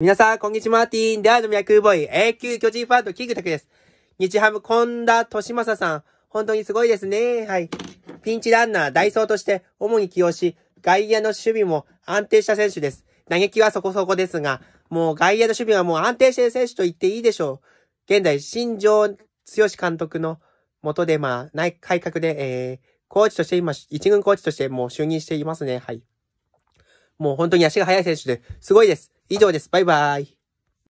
皆さん、こんにちは、ティーンでアドミラクボーイ、永久巨人ファンド、キグタクです。日ハム、コンダ、トシマサさん、本当にすごいですね。はい。ピンチランナー、ダイソーとして主に起用し、外野の守備も安定した選手です。打撃はそこそこですが、もう外野の守備はもう安定している選手と言っていいでしょう。現在、新庄剛監督の下で、まあ、内改革で、えー、コーチとして今、一軍コーチとしてもう就任していますね。はい。もう本当に足が速い選手ですごいです。以上です。バイバイ。